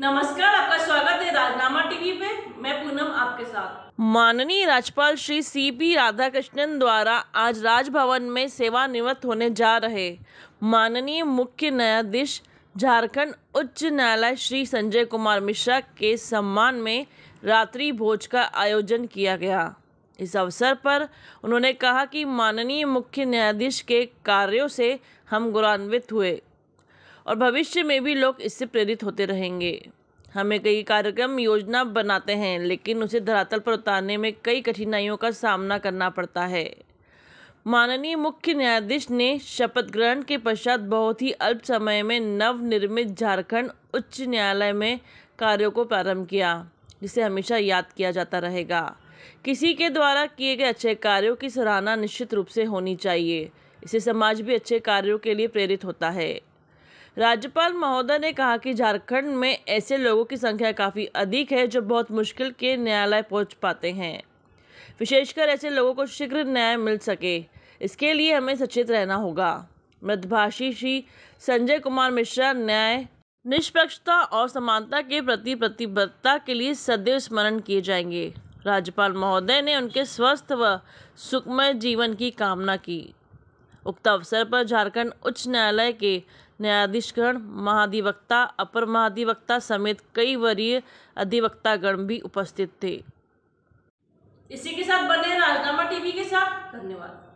नमस्कार आपका स्वागत है राजनामा टीवी पे मैं पूनम आपके साथ माननीय राज्यपाल श्री सी पी राधाकृष्णन द्वारा आज राजभवन में सेवानिवृत्त होने जा रहे माननीय मुख्य न्यायाधीश झारखंड उच्च न्यायालय श्री संजय कुमार मिश्रा के सम्मान में रात्रि भोज का आयोजन किया गया इस अवसर पर उन्होंने कहा कि माननीय मुख्य न्यायाधीश के कार्यों से हम गौरवान्वित हुए और भविष्य में भी लोग इससे प्रेरित होते रहेंगे हमें कई कार्यक्रम योजना बनाते हैं लेकिन उसे धरातल पर उतारने में कई कठिनाइयों का सामना करना पड़ता है माननीय मुख्य न्यायाधीश ने शपथ ग्रहण के पश्चात बहुत ही अल्प समय में नवनिर्मित झारखंड उच्च न्यायालय में कार्यों को प्रारंभ किया जिसे हमेशा याद किया जाता रहेगा किसी के द्वारा किए गए अच्छे कार्यों की सराहना निश्चित रूप से होनी चाहिए इससे समाज भी अच्छे कार्यों के लिए प्रेरित होता है राज्यपाल महोदय ने कहा कि झारखंड में ऐसे लोगों की संख्या काफ़ी अधिक है जो बहुत मुश्किल के न्यायालय पहुंच पाते हैं विशेषकर ऐसे लोगों को शीघ्र न्याय मिल सके इसके लिए हमें सचेत रहना होगा मृदभाषी श्री संजय कुमार मिश्रा न्याय निष्पक्षता और समानता के प्रति प्रतिबद्धता के लिए सदैव स्मरण किए जाएंगे राज्यपाल महोदय ने उनके स्वस्थ व सुखमय जीवन की कामना की उक्त अवसर पर झारखंड उच्च न्यायालय के न्यायाधीशगण महाधिवक्ता अपर महाधिवक्ता समेत कई वरीय अधिवक्तागण भी उपस्थित थे इसी के साथ बने राजनामा टीवी के साथ धन्यवाद